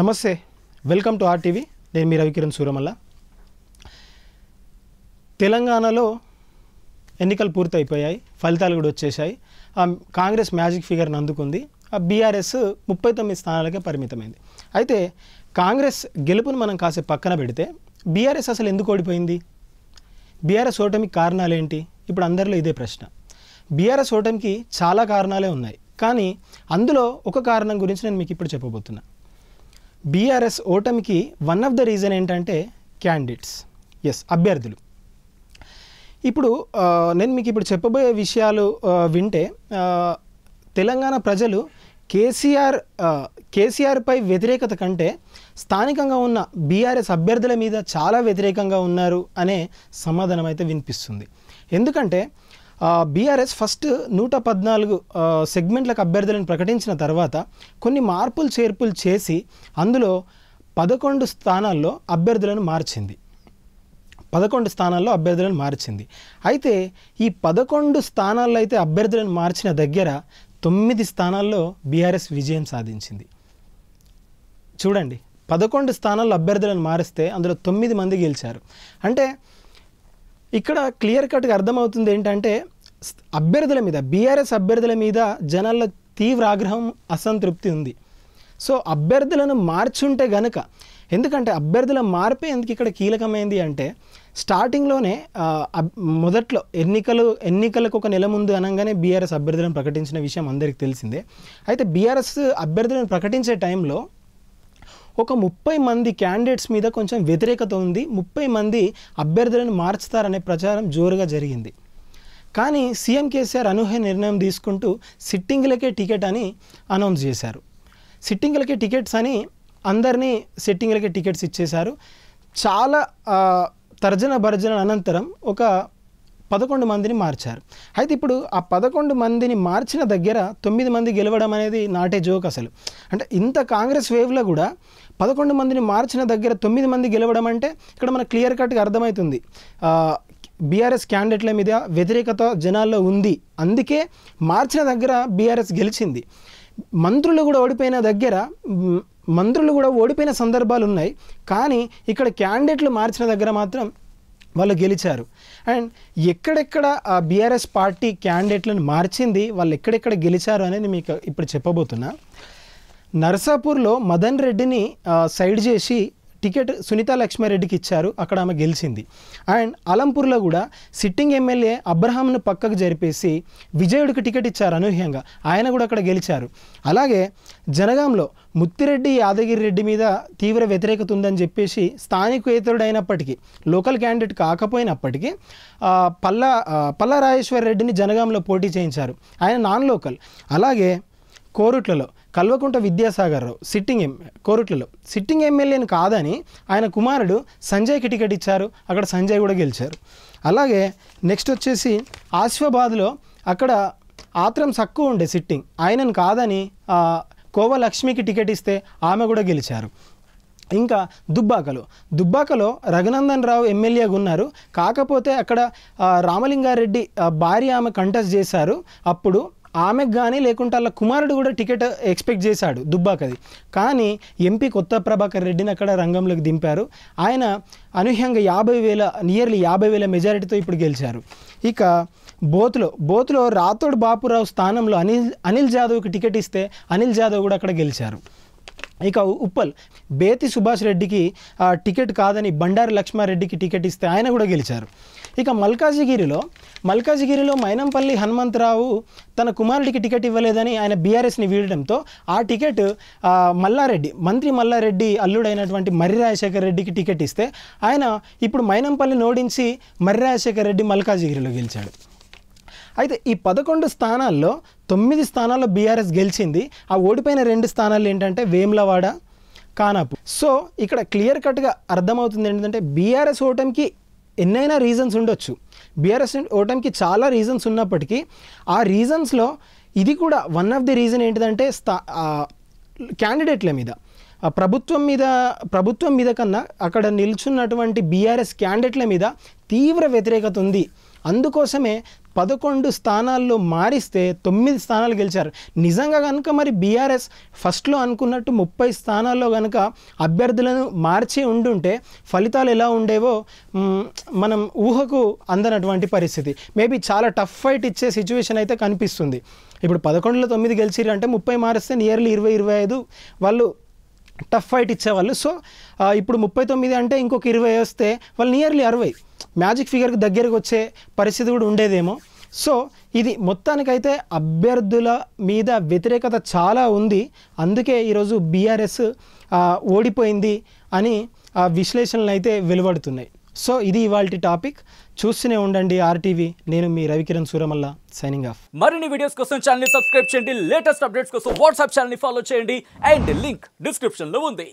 నమస్తే welcome to RTV నేను మీ రవికిరణ్ సూరమల్ల తెలంగాణలో ఎన్నికలు పూర్తయిపోయాయి ఫలితాలు కూడా వచ్చేసాయి కాంగ్రెస్ మ్యాజిక్ ఫిగర్ని అందుకుంది ఆ బీఆర్ఎస్ ముప్పై తొమ్మిది స్థానాలకే పరిమితమైంది అయితే కాంగ్రెస్ గెలుపును మనం కాసేపు పక్కన పెడితే బీఆర్ఎస్ అసలు ఎందుకు ఓడిపోయింది బీఆర్ఎస్ ఓటమికి కారణాలు ఏంటి ఇప్పుడు అందరిలో ఇదే ప్రశ్న బీఆర్ఎస్ ఓటమికి చాలా కారణాలే ఉన్నాయి కానీ అందులో ఒక కారణం గురించి నేను మీకు ఇప్పుడు చెప్పబోతున్నా బీఆర్ఎస్ ఓటమికి వన్ ఆఫ్ ద రీజన్ ఏంటంటే క్యాండిడేట్స్ ఎస్ అభ్యర్థులు ఇప్పుడు నేను మీకు ఇప్పుడు చెప్పబోయే విషయాలు వింటే తెలంగాణ ప్రజలు కేసీఆర్ కేసీఆర్పై వ్యతిరేకత కంటే స్థానికంగా ఉన్న బీఆర్ఎస్ అభ్యర్థుల మీద చాలా వ్యతిరేకంగా ఉన్నారు అనే సమాధానం అయితే వినిపిస్తుంది ఎందుకంటే బీఆర్ఎస్ ఫస్ట్ నూట పద్నాలుగు సెగ్మెంట్లకు అభ్యర్థులను ప్రకటించిన తర్వాత కొన్ని మార్పులు చేర్పులు చేసి అందులో పదకొండు స్థానాల్లో అభ్యర్థులను మార్చింది పదకొండు స్థానాల్లో అభ్యర్థులను మార్చింది అయితే ఈ పదకొండు స్థానాల్లో అయితే అభ్యర్థులను మార్చిన దగ్గర తొమ్మిది స్థానాల్లో బీఆర్ఎస్ విజయం సాధించింది చూడండి పదకొండు స్థానాల్లో అభ్యర్థులను మారిస్తే అందులో తొమ్మిది మంది గెలిచారు అంటే ఇక్కడ క్లియర్ కట్గా అర్థమవుతుంది ఏంటంటే అభ్యర్థుల మీద బీఆర్ఎస్ అభ్యర్థుల మీద జనాల్లో తీవ్ర ఆగ్రహం అసంతృప్తి ఉంది సో అభ్యర్థులను మార్చుంటే గనక ఎందుకంటే అభ్యర్థుల మార్పే ఎందుకు ఇక్కడ కీలకమైంది అంటే స్టార్టింగ్లోనే మొదట్లో ఎన్నికలు ఎన్నికలకు ఒక నెల ముందు అనగానే బీఆర్ఎస్ అభ్యర్థులను ప్రకటించిన విషయం అందరికీ తెలిసిందే అయితే బీఆర్ఎస్ అభ్యర్థులను ప్రకటించే టైంలో ఒక ముప్పై మంది క్యాండిడేట్స్ మీద కొంచెం వ్యతిరేకత ఉంది ముప్పై మంది అభ్యర్థులను మార్చుతారనే ప్రచారం జోరుగా జరిగింది కానీ సీఎం కేసీఆర్ అనూహ్య నిర్ణయం తీసుకుంటూ సిట్టింగ్లకే టికెట్ అని అనౌన్స్ చేశారు సిట్టింగ్లకే టికెట్స్ అని అందరినీ సిట్టింగ్లకే టికెట్స్ ఇచ్చేశారు చాలా తర్జన భర్జన అనంతరం ఒక పదకొండు మందిని మార్చారు అయితే ఇప్పుడు ఆ పదకొండు మందిని మార్చిన దగ్గర తొమ్మిది మంది గెలవడం అనేది నాటే జోక్ అసలు అంటే ఇంత కాంగ్రెస్ వేవ్లో కూడా పదకొండు మందిని మార్చిన దగ్గర తొమ్మిది మంది గెలవడం అంటే ఇక్కడ మనకు క్లియర్ కట్గా అర్థమవుతుంది బీఆర్ఎస్ క్యాండిడేట్ల మీద వ్యతిరేకత జనాల్లో ఉంది అందుకే మార్చిన దగ్గర బీఆర్ఎస్ గెలిచింది మంత్రులు కూడా ఓడిపోయిన దగ్గర మంత్రులు కూడా ఓడిపోయిన సందర్భాలు ఉన్నాయి కానీ ఇక్కడ క్యాండిడేట్లు మార్చిన దగ్గర మాత్రం వాళ్ళు గెలిచారు అండ్ ఎక్కడెక్కడ ఆ బీఆర్ఎస్ పార్టీ క్యాండిడేట్లను మార్చింది వాళ్ళు ఎక్కడెక్కడ గెలిచారు అనేది మీకు ఇప్పుడు చెప్పబోతున్నా నర్సాపూర్లో మదన్ రెడ్డిని సైడ్ చేసి టికెట్ సునీత లక్ష్మారెడ్డికి ఇచ్చారు అక్కడ ఆమె గెలిచింది అండ్ అలంపూర్లో కూడా సిట్టింగ్ ఎమ్మెల్యే అబ్రహాంను పక్కకు జరిపేసి విజయుడికి టికెట్ ఇచ్చారు అనూహ్యంగా ఆయన కూడా అక్కడ గెలిచారు అలాగే జనగాంలో ముత్తిరెడ్డి యాదగిరి రెడ్డి మీద తీవ్ర వ్యతిరేకత ఉందని చెప్పేసి స్థానికేతరుడైనప్పటికీ లోకల్ క్యాండిడేట్ కాకపోయినప్పటికీ పల్లా పల్లా రెడ్డిని జనగాంలో పోటీ చేయించారు ఆయన నాన్ లోకల్ అలాగే కోరుట్లలో కల్వకుంట విద్యాసాగర్ రావు సిట్టింగ్ ఎం కోరుట్లలో సిట్టింగ్ ఎమ్మెల్యేని కాదని ఆయన కుమారుడు సంజయ్కి టికెట్ ఇచ్చారు అక్కడ సంజయ్ కూడా గెలిచారు అలాగే నెక్స్ట్ వచ్చేసి ఆసిఫాబాద్లో అక్కడ ఆత్రం సక్కు ఉండే సిట్టింగ్ ఆయనను కాదని కోవలక్ష్మికి టికెట్ ఇస్తే ఆమె కూడా గెలిచారు ఇంకా దుబ్బాకలో దుబ్బాకలో రఘునందన్ రావు ఎమ్మెల్యేగా ఉన్నారు కాకపోతే అక్కడ రామలింగారెడ్డి భార్య ఆమె కంటెస్ట్ చేశారు అప్పుడు ఆమెకు కానీ లేకుంటే అలా కుమారుడు కూడా టికెట్ ఎక్స్పెక్ట్ చేశాడు దుబ్బాకది కానీ ఎంపీ కొత్త ప్రభాకర్ రెడ్డిని అక్కడ రంగంలోకి దింపారు ఆయన అనూహ్యంగా యాభై వేల నియర్లీ యాభై వేల మెజారిటీతో ఇప్పుడు గెలిచారు ఇక బోత్లో బోత్లో రాతోడ్ బాపురావు స్థానంలో అనిల్ అనిల్ జాదవ్కి టికెట్ ఇస్తే అనిల్ జాదవ్ కూడా అక్కడ గెలిచారు ఇక ఉప్పల్ బేతి సుభాష్ రెడ్డికి టికెట్ కాదని బండారు లక్ష్మారెడ్డికి టికెట్ ఇస్తే ఆయన కూడా గెలిచారు ఇక మల్కాజిగిరిలో మల్కాజిగిరిలో మైనంపల్లి హనుమంతరావు తన కుమారుడికి టికెట్ ఇవ్వలేదని ఆయన బీఆర్ఎస్ని వీడడంతో ఆ టికెట్ మల్లారెడ్డి మంత్రి మల్లారెడ్డి అల్లుడైనటువంటి మర్రి రాజశేఖర రెడ్డికి టికెట్ ఇస్తే ఆయన ఇప్పుడు మైనంపల్లిని ఓడించి మర్రి రాజశేఖర రెడ్డి మల్కాజిగిరిలో గెలిచాడు అయితే ఈ పదకొండు స్థానాల్లో తొమ్మిది స్థానాల్లో బీఆర్ఎస్ గెలిచింది ఆ ఓడిపోయిన రెండు స్థానాలు ఏంటంటే వేములవాడ కానాపు సో ఇక్కడ క్లియర్ కట్గా అర్థమవుతుంది ఏంటంటే బీఆర్ఎస్ ఓటమికి ఎన్నైనా రీజన్స్ ఉండొచ్చు బీఆర్ఎస్ ఓటమికి చాలా రీజన్స్ ఉన్నప్పటికీ ఆ రీజన్స్లో ఇది కూడా వన్ ఆఫ్ ది రీజన్ ఏంటిదంటే స్థా క్యాండిడేట్ల మీద ప్రభుత్వం మీద ప్రభుత్వం మీద కన్నా అక్కడ నిల్చున్నటువంటి బీఆర్ఎస్ క్యాండిడేట్ల మీద తీవ్ర వ్యతిరేకత ఉంది అందుకోసమే పదకొండు స్థానాల్లో మారిస్తే తొమ్మిది స్థానాలు గెలిచారు నిజంగా కనుక మరి బీఆర్ఎస్ ఫస్ట్లో అనుకున్నట్టు ముప్పై స్థానాల్లో కనుక అభ్యర్థులను మార్చి ఉండుంటే ఫలితాలు ఎలా ఉండేవో మనం ఊహకు అందనటువంటి పరిస్థితి మేబీ చాలా టఫ్ ఫైట్ ఇచ్చే సిచ్యువేషన్ అయితే కనిపిస్తుంది ఇప్పుడు పదకొండులో తొమ్మిది గెలిచిరంటే ముప్పై మారిస్తే నియర్లీ ఇరవై ఇరవై ఐదు వాళ్ళు టఫ్ ఫైట్ ఇచ్చేవాళ్ళు సో ఇప్పుడు ముప్పై తొమ్మిది అంటే ఇంకొక ఇరవై వస్తే వాళ్ళు నియర్లీ అరవై మ్యాజిక్ ఫిగర్కి దగ్గరకు వచ్చే పరిస్థితి కూడా ఉండేదేమో సో ఇది మొత్తానికైతే అభ్యర్థుల మీద వ్యతిరేకత చాలా ఉంది అందుకే ఈరోజు బీఆర్ఎస్ ఓడిపోయింది అని విశ్లేషణలు అయితే వెలువడుతున్నాయి సో ఇది ఇవాళ టాపిక్ చూస్తూనే ఉండండి ఆర్టీవీ నేను మీ రవికిరణ్ సూరమల్ల సైనింగ్ ఆఫ్ మరిన్ని వీడియోస్ కోసం ఛానల్ సబ్స్క్రైబ్ చేయండి లేటెస్ట్ అప్డేట్స్ కోసం వాట్సాప్ ఛానల్ ఫాలో చేయండి అండ్ లింక్ డిస్క్రిప్షన్లో ఉంది